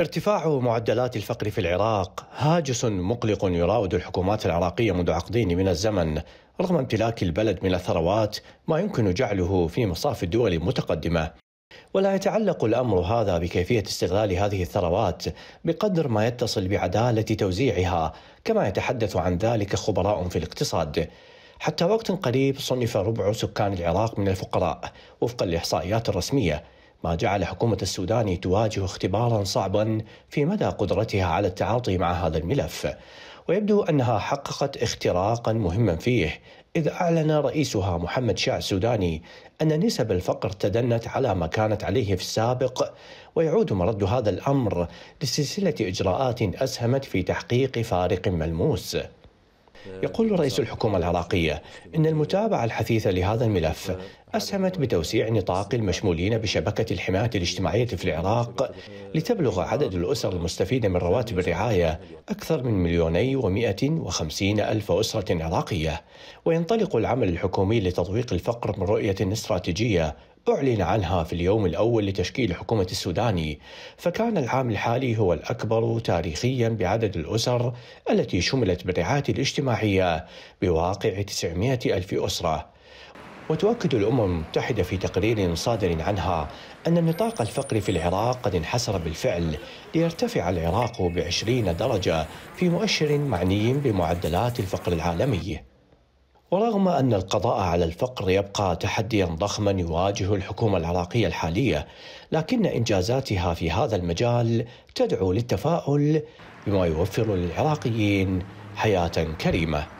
ارتفاع معدلات الفقر في العراق هاجس مقلق يراود الحكومات العراقيه منذ عقدين من الزمن رغم امتلاك البلد من الثروات ما يمكن جعله في مصاف الدول المتقدمه ولا يتعلق الامر هذا بكيفيه استغلال هذه الثروات بقدر ما يتصل بعداله توزيعها كما يتحدث عن ذلك خبراء في الاقتصاد حتى وقت قريب صنف ربع سكان العراق من الفقراء وفقا لاحصائيات الرسميه ما جعل حكومة السودان تواجه اختبارا صعبا في مدى قدرتها على التعاطي مع هذا الملف ويبدو أنها حققت اختراقا مهما فيه إذ أعلن رئيسها محمد شاع السوداني أن نسب الفقر تدنت على ما كانت عليه في السابق ويعود مرد هذا الأمر لسلسلة إجراءات أسهمت في تحقيق فارق ملموس يقول رئيس الحكومة العراقية إن المتابعة الحثيثة لهذا الملف أسهمت بتوسيع نطاق المشمولين بشبكة الحماية الاجتماعية في العراق لتبلغ عدد الأسر المستفيدة من رواتب الرعاية أكثر من مليوني ومئة وخمسين ألف أسرة عراقية وينطلق العمل الحكومي لتطويق الفقر من رؤية استراتيجية أعلن عنها في اليوم الأول لتشكيل حكومة السوداني فكان العام الحالي هو الأكبر تاريخيا بعدد الأسر التي شملت بالرعاية الاجتماعية بواقع 900 ألف أسرة وتؤكد الأمم المتحدة في تقرير صادر عنها أن نطاق الفقر في العراق قد انحسر بالفعل ليرتفع العراق بعشرين درجة في مؤشر معني بمعدلات الفقر العالمي ورغم أن القضاء على الفقر يبقى تحديا ضخما يواجه الحكومة العراقية الحالية، لكن إنجازاتها في هذا المجال تدعو للتفاؤل بما يوفر للعراقيين حياة كريمة.